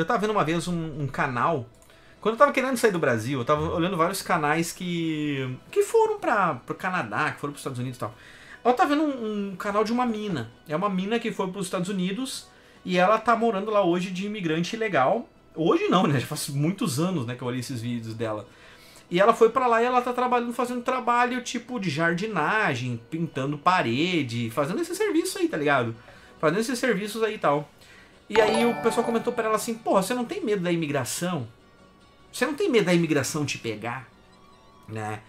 eu tava vendo uma vez um, um, canal. Quando eu tava querendo sair do Brasil, eu tava olhando vários canais que. que foram para pro Canadá, que foram pros Estados Unidos e tal. Eu tava vendo um, um canal de uma mina. É uma mina que foi pros Estados Unidos e ela tá morando lá hoje de imigrante ilegal. Hoje não, né? Já faz muitos anos né, que eu olhei esses vídeos dela. E ela foi para lá e ela tá trabalhando, fazendo trabalho tipo de jardinagem, pintando parede, fazendo esse serviço aí, tá ligado? Fazendo esses serviços aí e tal. E aí o pessoal comentou para ela assim: porra, você não tem medo da imigração? Você não tem medo da imigração te pegar? Né?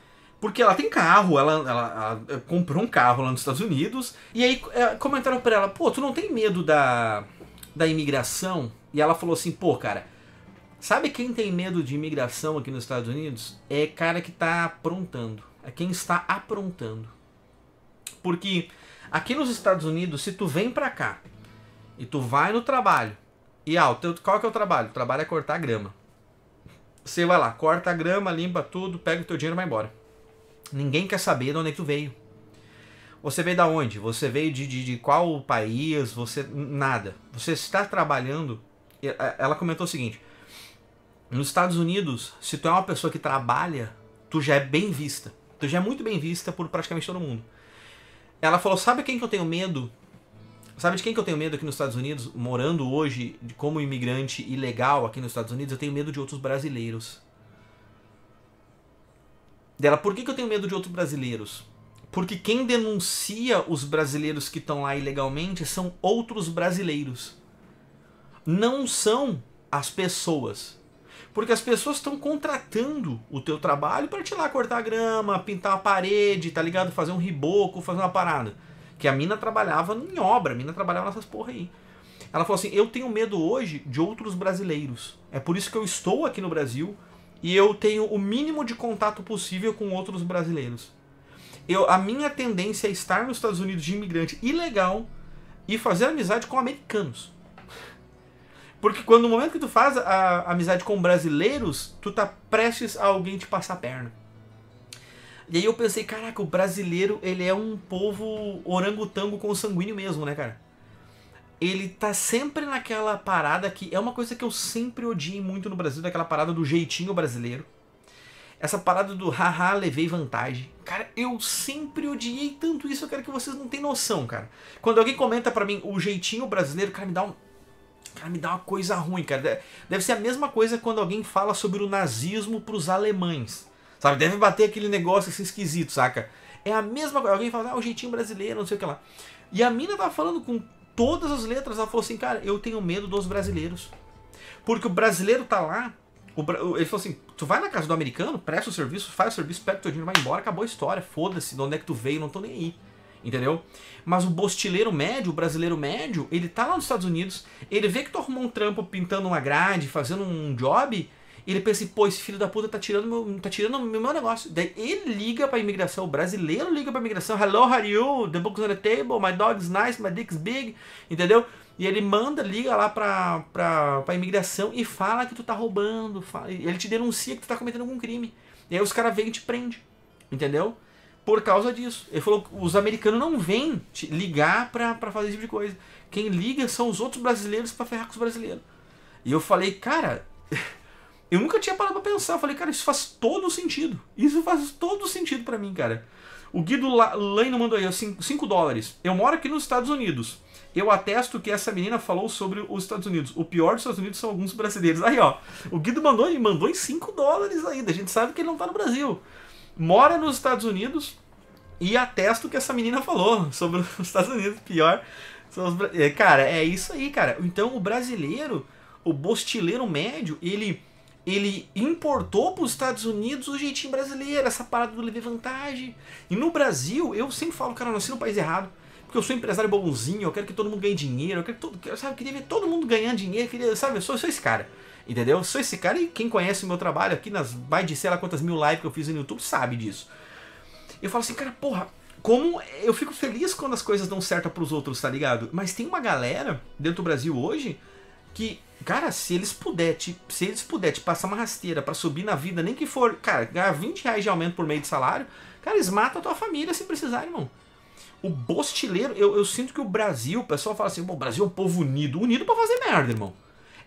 Porque ela tem carro, ela, ela, ela eh, comprou um carro lá nos Estados Unidos. E aí é, comentaram para ela: pô, tu não tem medo da, da imigração? E ela falou assim: pô, cara, sabe quem tem medo de imigração aqui nos Estados Unidos? É cara que tá aprontando. É quem está aprontando. Porque aqui nos Estados Unidos, se tu vem pra cá e tu vai no trabalho. E ah, o teu, qual que é o trabalho? O trabalho é cortar grama. Você vai lá, corta a grama, limpa tudo, pega o teu dinheiro e vai embora. Ninguém quer saber de onde é que tu veio. Você veio da onde? Você veio de, de, de qual país? Você. Nada. Você está trabalhando. É, ela comentou o seguinte: nos Estados Unidos, se tu é uma pessoa que trabalha, tu já é bem vista. Tu já é muito bem vista por praticamente todo mundo. Ela falou: sabe quem que eu tenho medo? Sabe de quem que eu tenho medo aqui nos Estados Unidos, morando hoje como imigrante ilegal aqui nos Estados Unidos? Eu tenho medo de outros brasileiros. Dela, por que, que eu tenho medo de outros brasileiros? Porque quem denuncia os brasileiros que estão lá ilegalmente são outros brasileiros. Não são as pessoas. Porque as pessoas estão contratando o teu trabalho para te ir lá cortar grama, pintar a parede, tá ligado? Fazer um riboco, fazer uma parada. Que a mina trabalhava em obra, a mina trabalhava nessas porra aí. Ela falou assim: Eu tenho medo hoje de outros brasileiros. É por isso que eu estou aqui no Brasil e eu tenho o mínimo de contato possível com outros brasileiros. Eu, a minha tendência é estar nos Estados Unidos de imigrante ilegal e fazer amizade com americanos. Porque quando no momento que tu faz a, a amizade com brasileiros, tu tá prestes a alguém te passar a perna. E aí eu pensei, caraca, o brasileiro, ele é um povo orangotango consanguíneo mesmo, né, cara? Ele tá sempre naquela parada que é uma coisa que eu sempre odiei muito no Brasil, daquela parada do jeitinho brasileiro. Essa parada do haha, levei vantagem. Cara, eu sempre odiei tanto isso, eu quero que vocês não tenham noção, cara. Quando alguém comenta para mim o jeitinho brasileiro, cara, me dá um, Cara, me dá uma coisa ruim, cara. Deve ser a mesma coisa quando alguém fala sobre o nazismo para os alemães. Sabe? Deve bater aquele negócio assim esquisito, saca? É a mesma coisa. Alguém fala, ah, o jeitinho brasileiro, não sei o que lá. E a mina tá falando com todas as letras, ela falou assim, cara, eu tenho medo dos brasileiros. Porque o brasileiro tá lá, o, ele falou assim, tu vai na casa do americano, presta o serviço, faz o serviço, pega o teu dinheiro, vai embora, acabou a história, foda-se, de onde é que tu veio, não tô nem aí. Entendeu? Mas o bostileiro médio, o brasileiro médio, ele tá lá nos Estados Unidos, ele vê que tu arrumou um trampo pintando uma grade, fazendo um job, ele pensa assim, pô, esse filho da puta tá tirando meu, tá tirando meu, negócio. Daí ele liga pra imigração, o brasileiro liga pra imigração, hello, how are you? The book's on the table, my dog's nice, my dick's big, entendeu? E ele manda, liga lá pra, pra, pra imigração e fala que tu tá roubando, fala, ele te denuncia que tu tá cometendo algum crime. E aí os caras vêm e te prende, entendeu? Por causa disso. Ele falou os americanos não vêm ligar pra, pra fazer esse tipo de coisa. Quem liga são os outros brasileiros pra ferrar com os brasileiros. E eu falei, cara... eu nunca tinha parado pra pensar. Eu falei, cara, isso faz todo sentido. Isso faz todo sentido para mim, cara. O Guido Leino mandou aí 5 dólares. Eu moro aqui nos Estados Unidos. Eu atesto que essa menina falou sobre os Estados Unidos. O pior dos Estados Unidos são alguns brasileiros. Aí, ó. O Guido mandou, e mandou em 5 dólares ainda. A gente sabe que ele não tá no Brasil. Mora nos Estados Unidos e atesto que essa menina falou sobre os Estados Unidos. Pior. Os... É, cara, é isso aí, cara. Então, o brasileiro, o bostileiro médio, ele ele importou para os Estados Unidos o jeitinho brasileiro, essa parada do levar vantagem. E no Brasil, eu sempre falo, cara, eu nasci no país errado. Porque eu sou empresário bonzinho, eu quero que todo mundo ganhe dinheiro, eu quero que todo, sabe, queria ver todo mundo ganhando dinheiro, queria, sabe, eu sou, eu sou esse cara. Entendeu? Eu sou esse cara e quem conhece o meu trabalho aqui nas mais de sei lá quantas mil lives que eu fiz no YouTube sabe disso. Eu falo assim, cara, porra, como eu fico feliz quando as coisas dão certo para os outros, tá ligado? Mas tem uma galera dentro do Brasil hoje que, cara, se eles puderem te, se eles puder te passar uma rasteira para subir na vida, nem que for, cara, ganhar 20 reais de aumento por meio de salário, cara, eles matam a tua família se precisar, irmão. O bostileiro, eu, eu sinto que o Brasil, o pessoal fala assim, o Brasil é um povo unido, unido para fazer merda, irmão.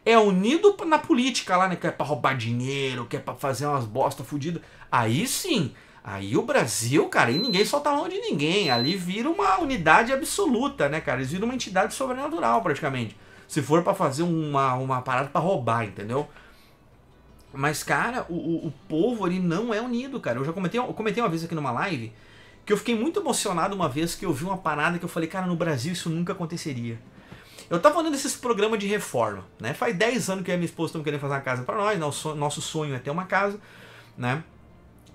É unido na política lá, né? Que é pra roubar dinheiro, que é pra fazer umas bosta fudida Aí sim, Aí o Brasil, cara, e ninguém solta a mão de ninguém. Ali vira uma unidade absoluta, né, cara? Eles viram uma entidade sobrenatural, praticamente se for para fazer uma, uma parada para roubar, entendeu? Mas, cara, o, o povo ele não é unido, cara. Eu já comentei, eu comentei uma vez aqui numa live que eu fiquei muito emocionado uma vez que eu vi uma parada que eu falei, cara, no Brasil isso nunca aconteceria. Eu tava olhando esses programas de reforma, né? Faz 10 anos que a minha esposa estão querendo fazer uma casa para nós, nosso, nosso sonho é ter uma casa, né?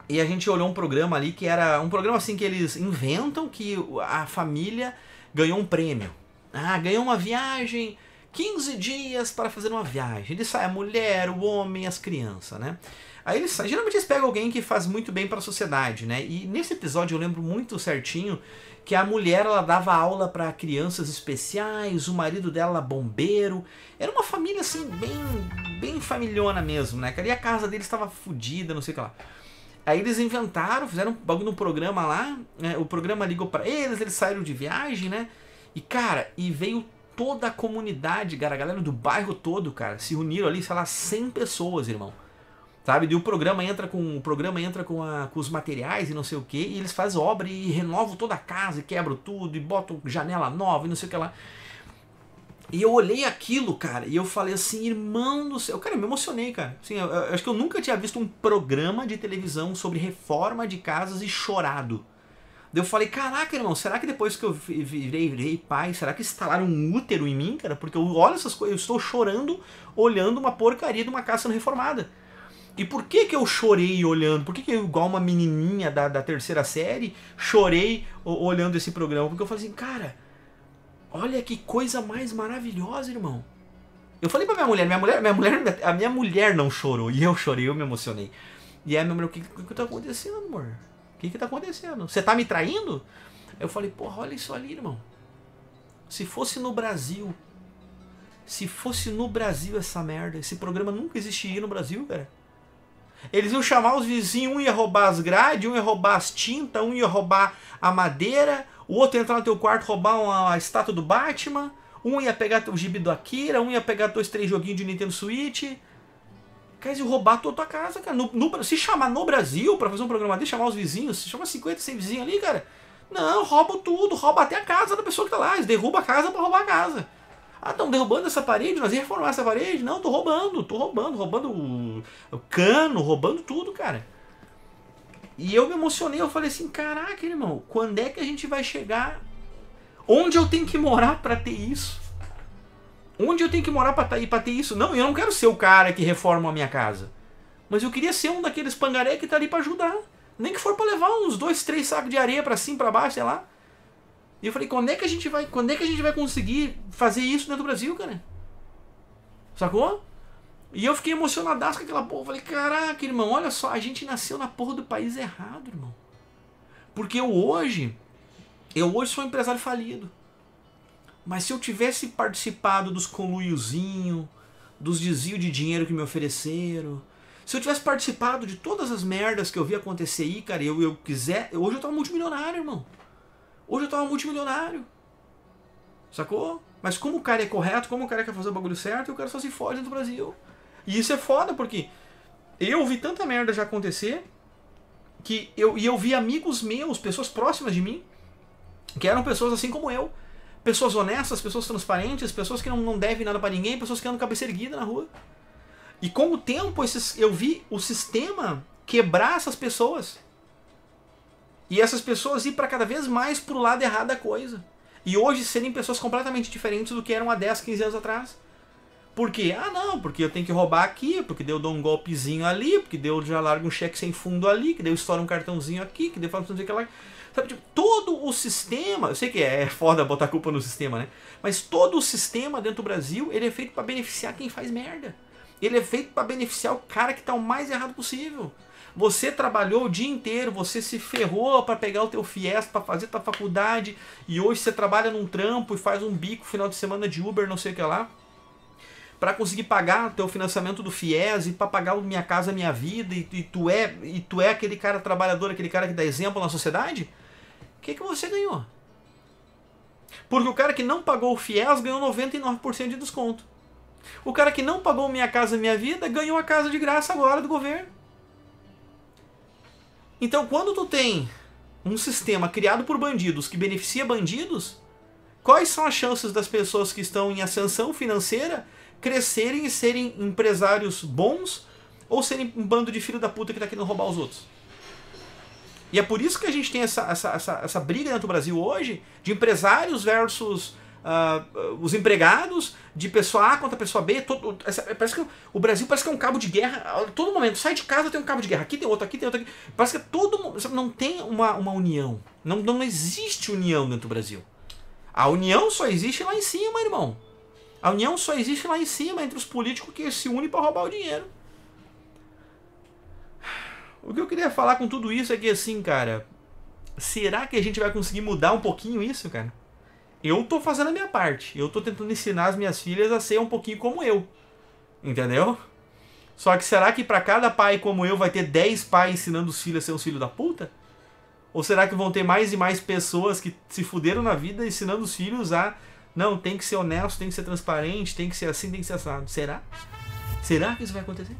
E a gente olhou um programa ali que era um programa assim que eles inventam que a família ganhou um prêmio. Ah, ganhou uma viagem 15 dias para fazer uma viagem. Ele sai a mulher, o homem, as crianças, né? Aí eles saem. Geralmente eles pegam alguém que faz muito bem para a sociedade, né? E nesse episódio eu lembro muito certinho que a mulher ela dava aula para crianças especiais, o marido dela bombeiro. Era uma família assim bem bem familhona mesmo, né? E a casa dele estava fodida, não sei o que lá. Aí eles inventaram, fizeram um programa lá, né? o programa ligou para eles, eles saíram de viagem, né? E cara, e veio toda a comunidade, cara, a galera do bairro todo, cara, se uniram ali, sei lá, 100 pessoas, irmão. Sabe? E o programa entra com o programa entra com, a, com os materiais e não sei o que, e eles fazem obra e renovam toda a casa, e quebram tudo, e botam janela nova e não sei o que lá. E eu olhei aquilo, cara, e eu falei assim, irmão do céu. Cara, eu me emocionei, cara. Assim, eu, eu, eu acho que eu nunca tinha visto um programa de televisão sobre reforma de casas e chorado eu falei, caraca, irmão, será que depois que eu virei, virei pai, será que instalaram um útero em mim, cara? Porque eu olho essas coisas, eu estou chorando olhando uma porcaria de uma casa reformada. E por que que eu chorei olhando? Por que que eu, igual uma menininha da, da terceira série, chorei olhando esse programa? Porque eu falei assim, cara, olha que coisa mais maravilhosa, irmão. Eu falei pra minha mulher, minha mulher, minha mulher, a minha mulher não chorou, e eu chorei, eu me emocionei. E aí meu irmão o que, que tá acontecendo, amor? O que que tá acontecendo? Você tá me traindo? eu falei, porra, olha isso ali, irmão. Se fosse no Brasil, se fosse no Brasil essa merda, esse programa nunca existiria no Brasil, cara. Eles iam chamar os vizinhos, um ia roubar as grades, um ia roubar as tintas, um ia roubar a madeira, o outro ia entrar no teu quarto roubar uma, a estátua do Batman, um ia pegar o gibi do Akira, um ia pegar dois, três joguinhos de Nintendo Switch. Cara, roubar toda a tua casa, cara. No, no, se chamar no Brasil para fazer um programa desse, chamar os vizinhos, se chama 50, 100 vizinhos ali, cara. Não, rouba tudo, rouba até a casa da pessoa que tá lá. Eles derrubam a casa para roubar a casa. Ah, estão derrubando essa parede, nós ia reformar essa parede. Não, tô roubando, tô roubando, roubando o, o cano, roubando tudo, cara. E eu me emocionei, eu falei assim, caraca, irmão, quando é que a gente vai chegar? Onde eu tenho que morar para ter isso? Onde eu tenho que morar para ir tá, para ter isso? Não, eu não quero ser o cara que reforma a minha casa. Mas eu queria ser um daqueles pangaré que tá ali para ajudar. Nem que for para levar uns dois, três sacos de areia para cima, para baixo, sei lá. E eu falei, quando é que a gente vai, quando é que a gente vai conseguir fazer isso dentro do Brasil, cara? Sacou? E eu fiquei emocionadaço com aquela porra. Falei, caraca, irmão, olha só, a gente nasceu na porra do país errado, irmão. Porque eu hoje, eu hoje sou um empresário falido. Mas se eu tivesse participado dos coluiozinhos, dos desvios de dinheiro que me ofereceram, se eu tivesse participado de todas as merdas que eu vi acontecer aí, cara, eu, eu quiser. Hoje eu tava multimilionário, irmão. Hoje eu tava multimilionário. Sacou? Mas como o cara é correto, como o cara quer fazer o bagulho certo, o cara só se fode do Brasil. E isso é foda, porque eu vi tanta merda já acontecer que eu, e eu vi amigos meus, pessoas próximas de mim, que eram pessoas assim como eu, pessoas honestas, pessoas transparentes, pessoas que não, não devem nada para ninguém, pessoas que andam cabeça erguida na rua. E com o tempo esses, eu vi o sistema quebrar essas pessoas. E essas pessoas ir para cada vez mais pro lado errado da coisa. E hoje serem pessoas completamente diferentes do que eram há 10, 15 anos atrás. Por quê? Ah, não, porque eu tenho que roubar aqui, porque deu dou um golpezinho ali, porque deu já largo um cheque sem fundo ali, que deu estoura um cartãozinho aqui, que deu faço não sei o que lá. Sabe, tipo, todo o sistema, eu sei que é, é foda botar culpa no sistema, né? Mas todo o sistema dentro do Brasil, ele é feito para beneficiar quem faz merda. Ele é feito para beneficiar o cara que tá o mais errado possível. Você trabalhou o dia inteiro, você se ferrou para pegar o teu fies, para fazer tua faculdade, e hoje você trabalha num trampo e faz um bico final de semana de Uber, não sei o que lá, para conseguir pagar teu financiamento do fies e para pagar o minha casa, minha vida, e, e, tu é, e tu é aquele cara trabalhador, aquele cara que dá exemplo na sociedade? que, que você ganhou? Porque o cara que não pagou o FIES ganhou 99% de desconto. O cara que não pagou Minha Casa Minha Vida ganhou a casa de graça agora do governo. Então, quando tu tem um sistema criado por bandidos que beneficia bandidos, quais são as chances das pessoas que estão em ascensão financeira crescerem e serem empresários bons ou serem um bando de filho da puta que tá querendo roubar os outros? E é por isso que a gente tem essa, essa, essa, essa briga dentro do Brasil hoje de empresários versus uh, os empregados, de pessoa A contra pessoa B. Todo, essa, parece que o Brasil parece que é um cabo de guerra. todo momento, sai de casa tem um cabo de guerra. Aqui tem outro, aqui tem outro. Aqui. Parece que todo sabe, não tem uma, uma união. Não, não existe união dentro do Brasil. A união só existe lá em cima, irmão. A união só existe lá em cima entre os políticos que se unem para roubar o dinheiro. O que eu queria falar com tudo isso é que, assim, cara, será que a gente vai conseguir mudar um pouquinho isso, cara? Eu tô fazendo a minha parte. Eu tô tentando ensinar as minhas filhas a ser um pouquinho como eu. Entendeu? Só que será que para cada pai como eu vai ter 10 pais ensinando os filhos a ser uns filhos da puta? Ou será que vão ter mais e mais pessoas que se fuderam na vida ensinando os filhos a não, tem que ser honesto, tem que ser transparente, tem que ser assim, tem que ser assado? Será? Será que isso vai acontecer?